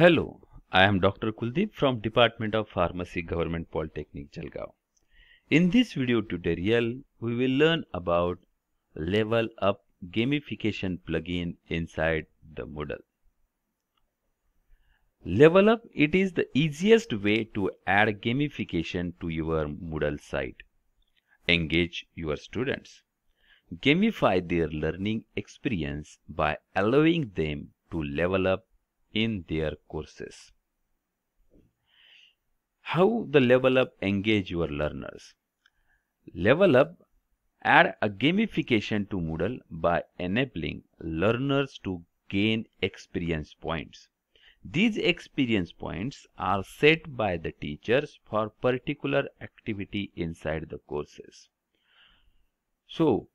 Hello, I am Dr. Kuldeep from Department of Pharmacy Government Polytechnic Jalgaon. In this video tutorial, we will learn about level up gamification plugin inside the Moodle. Level up, it is the easiest way to add gamification to your Moodle site. Engage your students. Gamify their learning experience by allowing them to level up in their courses. How the Level Up engage your learners? Level Up add a gamification to Moodle by enabling learners to gain experience points. These experience points are set by the teachers for particular activity inside the courses. So,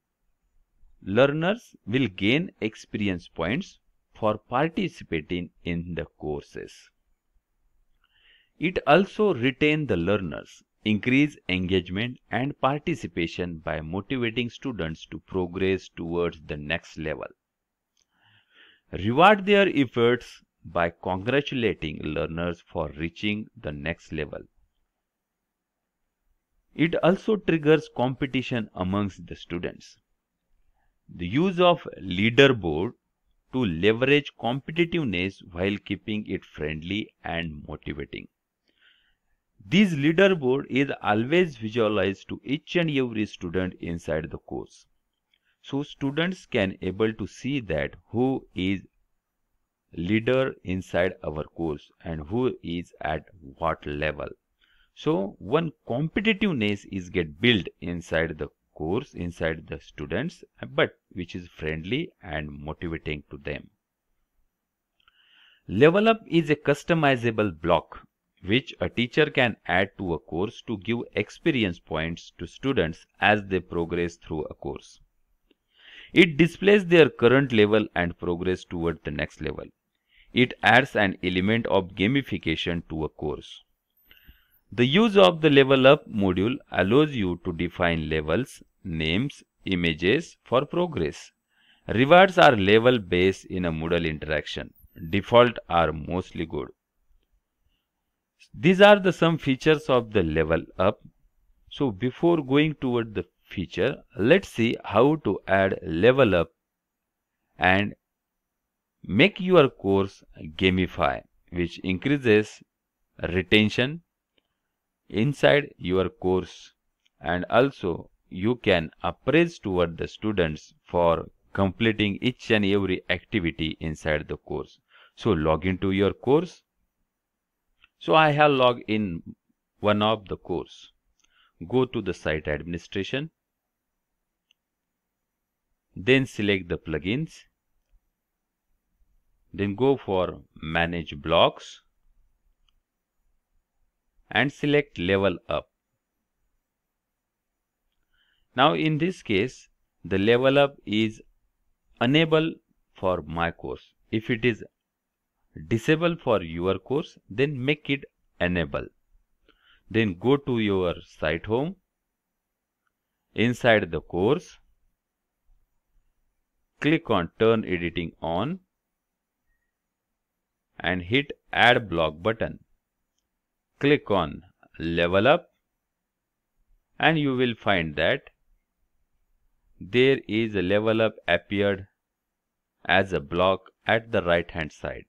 learners will gain experience points for participating in the courses. It also retain the learners, increase engagement and participation by motivating students to progress towards the next level. Reward their efforts by congratulating learners for reaching the next level. It also triggers competition amongst the students. The use of leaderboard to leverage competitiveness while keeping it friendly and motivating. This leaderboard is always visualized to each and every student inside the course. So students can able to see that who is leader inside our course and who is at what level. So one competitiveness is get built inside the course inside the students but which is friendly and motivating to them. Level Up is a customizable block which a teacher can add to a course to give experience points to students as they progress through a course. It displays their current level and progress toward the next level. It adds an element of gamification to a course. The use of the level up module allows you to define levels, names, images for progress. Rewards are level based in a Moodle interaction. Default are mostly good. These are the some features of the level up. So before going toward the feature, let's see how to add level up and make your course gamify, which increases retention inside your course and also you can appraise toward the students for completing each and every activity inside the course. So log into your course. So I have logged in one of the course. Go to the site administration. Then select the plugins. Then go for manage blocks and select level up. Now in this case, the level up is unable for my course. If it is disable for your course, then make it enable. Then go to your site home. Inside the course, click on turn editing on and hit add block button click on level up and you will find that there is a level up appeared as a block at the right hand side.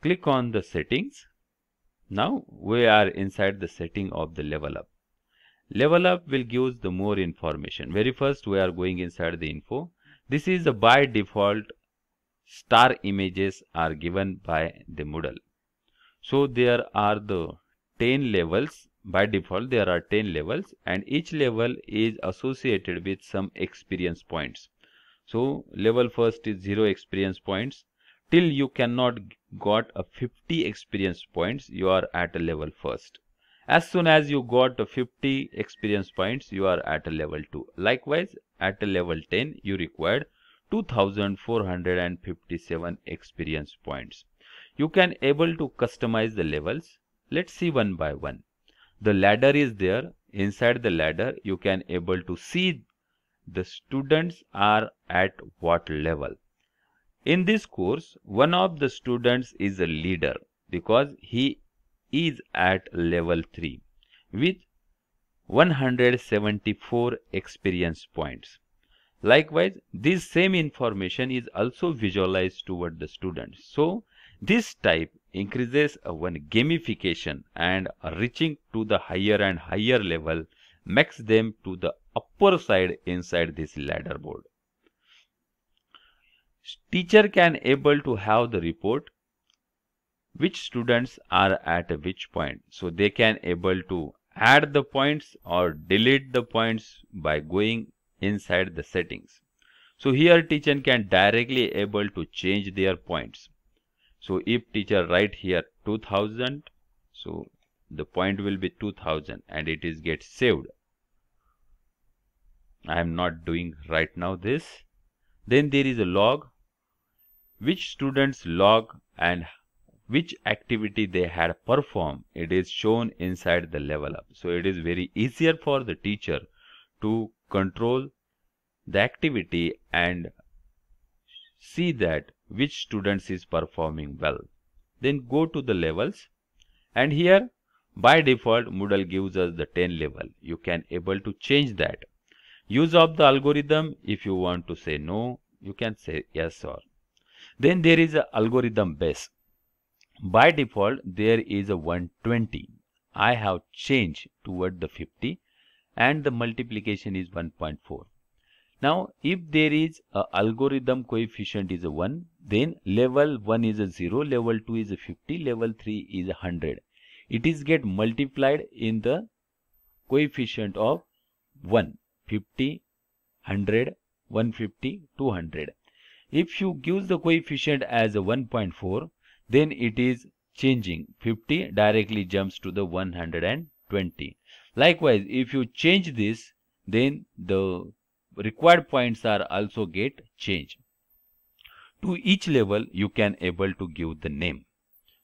Click on the settings. Now we are inside the setting of the level up. Level up will give us the more information. Very first we are going inside the info. This is by default star images are given by the Moodle. So there are the 10 levels. By default, there are 10 levels and each level is associated with some experience points. So level first is 0 experience points. Till you cannot got a 50 experience points, you are at a level first. As soon as you got 50 experience points, you are at a level 2. Likewise, at a level 10, you required 2457 experience points. You can able to customize the levels. Let's see one by one. The ladder is there. Inside the ladder, you can able to see the students are at what level. In this course, one of the students is a leader because he is at level 3 with 174 experience points. Likewise, this same information is also visualized toward the students. So, this type increases when gamification and reaching to the higher and higher level makes them to the upper side inside this ladder board. Teacher can able to have the report which students are at which point. So they can able to add the points or delete the points by going inside the settings. So here teacher can directly able to change their points so if teacher write here 2000 so the point will be 2000 and it is get saved I am not doing right now this then there is a log which students log and which activity they had performed it is shown inside the level up so it is very easier for the teacher to control the activity and see that which students is performing well. Then go to the levels and here by default Moodle gives us the 10 level. You can able to change that. Use of the algorithm if you want to say no you can say yes or. Then there is a algorithm base. By default there is a 120. I have changed toward the 50 and the multiplication is 1.4. Now, if there is a algorithm coefficient is 1, then level 1 is 0, level 2 is 50, level 3 is 100. It is get multiplied in the coefficient of 1, 50, 100, 150, 200. If you give the coefficient as 1.4, then it is changing. 50 directly jumps to the 120. Likewise, if you change this, then the required points are also get change. To each level you can able to give the name.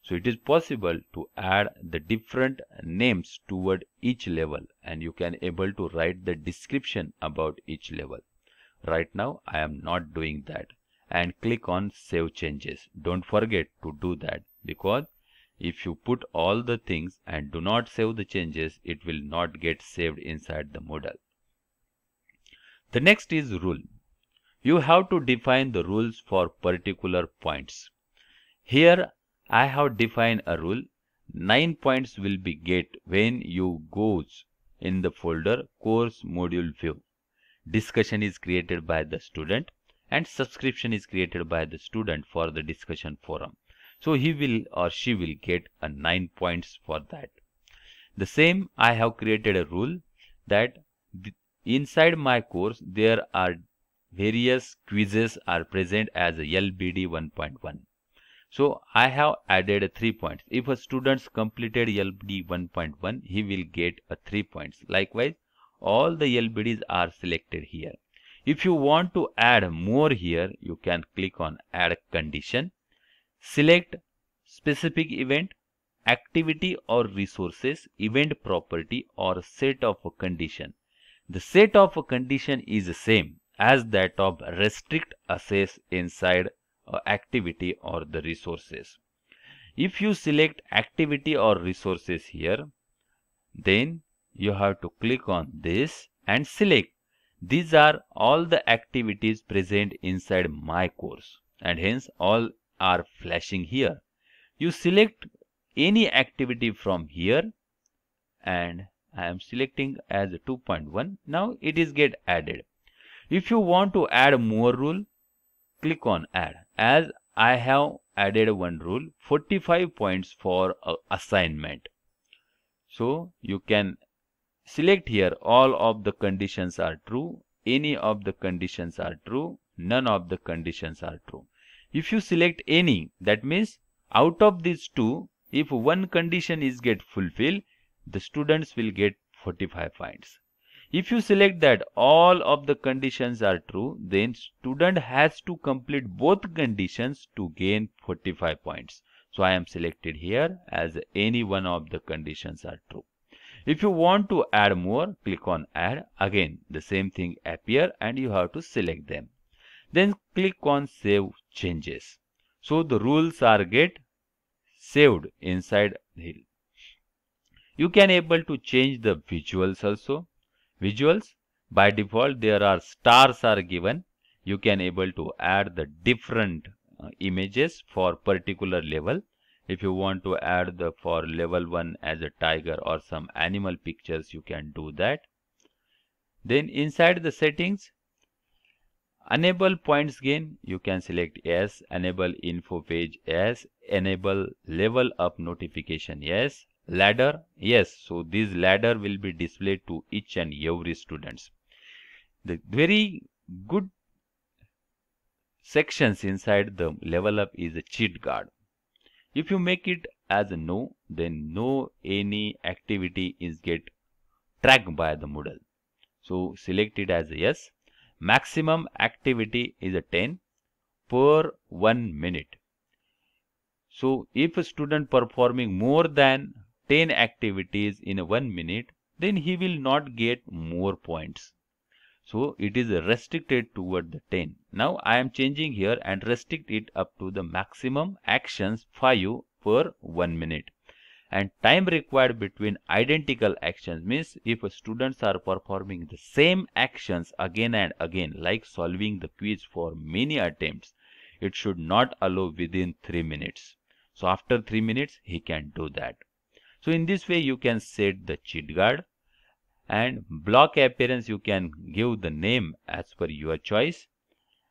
So it is possible to add the different names toward each level and you can able to write the description about each level. Right now I am not doing that and click on save changes. Don't forget to do that because if you put all the things and do not save the changes, it will not get saved inside the model. The next is rule. You have to define the rules for particular points. Here I have defined a rule. 9 points will be get when you goes in the folder course module view. Discussion is created by the student and subscription is created by the student for the discussion forum. So he will or she will get a 9 points for that. The same I have created a rule that Inside my course, there are various quizzes are present as LBD 1.1. So I have added 3 points. If a student completed LBD 1.1, he will get a 3 points. Likewise, all the LBDs are selected here. If you want to add more here, you can click on add condition. Select specific event, activity or resources, event property or set of condition. The set of a condition is the same as that of restrict access inside activity or the resources. If you select activity or resources here, then you have to click on this and select. These are all the activities present inside my course and hence all are flashing here. You select any activity from here and I am selecting as 2.1. Now it is get added. If you want to add more rule, click on add. As I have added one rule, 45 points for uh, assignment. So you can select here all of the conditions are true, any of the conditions are true, none of the conditions are true. If you select any, that means out of these two, if one condition is get fulfilled, the students will get 45 points. If you select that all of the conditions are true, then student has to complete both conditions to gain 45 points. So I am selected here as any one of the conditions are true. If you want to add more, click on add. Again, the same thing appear and you have to select them. Then click on save changes. So the rules are get saved inside the you can able to change the visuals also. Visuals, by default, there are stars are given. You can able to add the different uh, images for particular level. If you want to add the for level 1 as a tiger or some animal pictures, you can do that. Then inside the settings, enable points gain you can select yes enable info page yes enable level up notification yes ladder yes so this ladder will be displayed to each and every students the very good sections inside the level up is a cheat guard if you make it as a no then no any activity is get tracked by the model so select it as yes maximum activity is a 10 per 1 minute so if a student performing more than 10 activities in 1 minute, then he will not get more points. So it is restricted toward the 10. Now I am changing here and restrict it up to the maximum actions 5 per 1 minute. And time required between identical actions means if students are performing the same actions again and again like solving the quiz for many attempts, it should not allow within 3 minutes. So after 3 minutes he can do that. So in this way you can set the cheat guard and block appearance you can give the name as per your choice.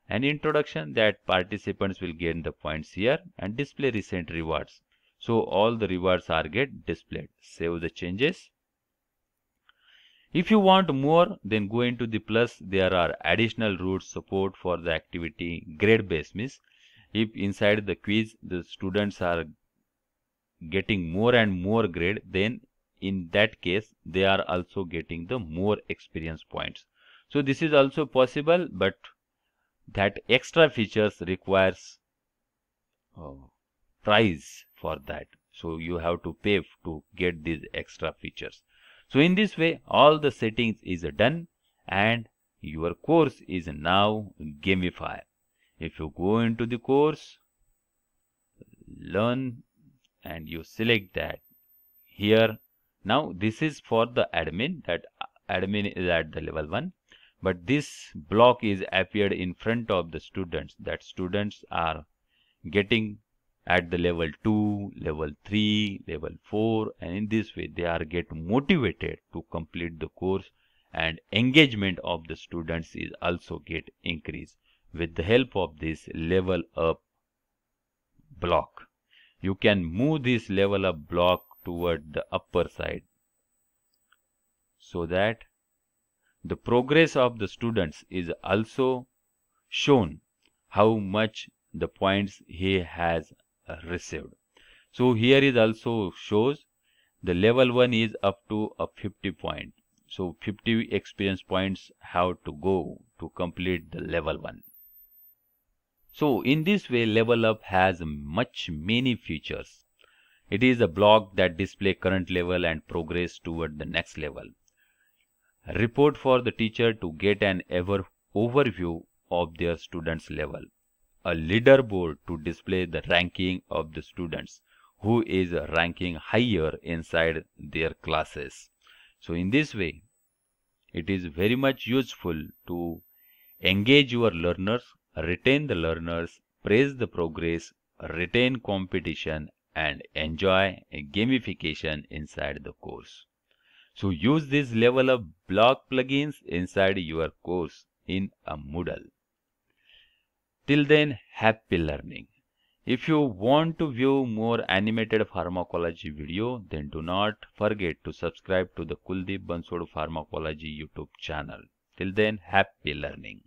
An introduction that participants will gain the points here and display recent rewards. So all the rewards are get displayed. Save the changes. If you want more, then go into the plus. There are additional route support for the activity grade based miss. if inside the quiz the students are getting more and more grade, then in that case, they are also getting the more experience points. So this is also possible, but that extra features requires uh, price for that. So you have to pay to get these extra features. So in this way, all the settings is done and your course is now gamified. If you go into the course, learn and you select that here now this is for the admin that admin is at the level 1 but this block is appeared in front of the students that students are getting at the level 2 level 3 level 4 and in this way they are get motivated to complete the course and engagement of the students is also get increased with the help of this level up block you can move this level of block toward the upper side so that the progress of the students is also shown how much the points he has received. So here is also shows the level 1 is up to a 50 point. So 50 experience points have to go to complete the level 1. So in this way, level up has much many features. It is a block that display current level and progress toward the next level. Report for the teacher to get an ever overview of their students level. A leaderboard to display the ranking of the students who is ranking higher inside their classes. So in this way, it is very much useful to engage your learners retain the learners, praise the progress, retain competition, and enjoy gamification inside the course. So use this level of block plugins inside your course in a Moodle. Till then, happy learning. If you want to view more animated pharmacology video, then do not forget to subscribe to the Kuldeep Bansod Pharmacology YouTube channel. Till then, happy learning.